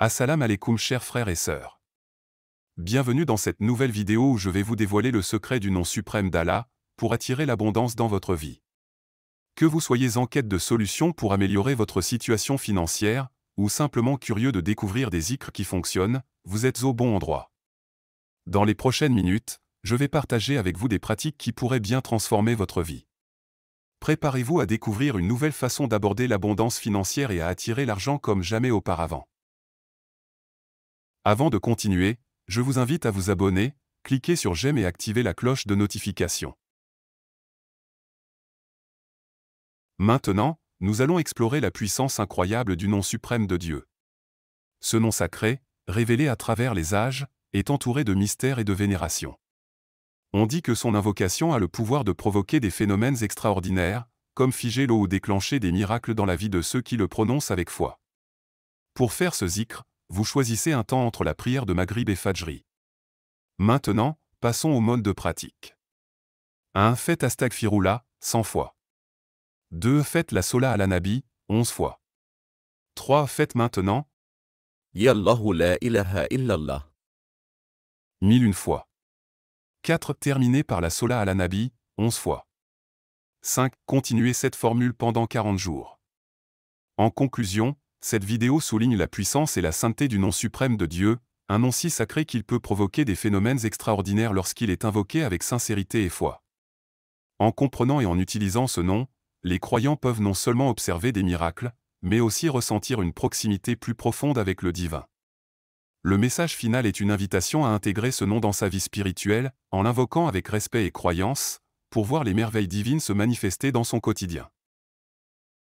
Assalam alaikum chers frères et sœurs. Bienvenue dans cette nouvelle vidéo où je vais vous dévoiler le secret du nom suprême d'Allah, pour attirer l'abondance dans votre vie. Que vous soyez en quête de solutions pour améliorer votre situation financière, ou simplement curieux de découvrir des icres qui fonctionnent, vous êtes au bon endroit. Dans les prochaines minutes, je vais partager avec vous des pratiques qui pourraient bien transformer votre vie. Préparez-vous à découvrir une nouvelle façon d'aborder l'abondance financière et à attirer l'argent comme jamais auparavant. Avant de continuer, je vous invite à vous abonner, cliquer sur j'aime et activer la cloche de notification. Maintenant, nous allons explorer la puissance incroyable du nom suprême de Dieu. Ce nom sacré, révélé à travers les âges, est entouré de mystères et de vénération. On dit que son invocation a le pouvoir de provoquer des phénomènes extraordinaires, comme figer l'eau ou déclencher des miracles dans la vie de ceux qui le prononcent avec foi. Pour faire ce zikr, vous choisissez un temps entre la prière de Maghrib et Fajri. Maintenant, passons au mode de pratique. 1. Faites Astaghfirullah, 100 fois. 2. Faites la Sola à la Nabi, 11 fois. 3. Faites maintenant Yallahu la ilaha illallah. 1000 une fois. 4. Terminez par la Sola à la Nabi, 11 fois. 5. Continuez cette formule pendant 40 jours. En conclusion, cette vidéo souligne la puissance et la sainteté du nom suprême de Dieu, un nom si sacré qu'il peut provoquer des phénomènes extraordinaires lorsqu'il est invoqué avec sincérité et foi. En comprenant et en utilisant ce nom, les croyants peuvent non seulement observer des miracles, mais aussi ressentir une proximité plus profonde avec le divin. Le message final est une invitation à intégrer ce nom dans sa vie spirituelle, en l'invoquant avec respect et croyance, pour voir les merveilles divines se manifester dans son quotidien.